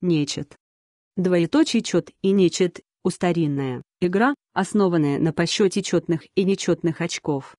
Нечет. Двоеточие чет и нечет Устаринная игра, основанная на посчете четных и нечетных очков.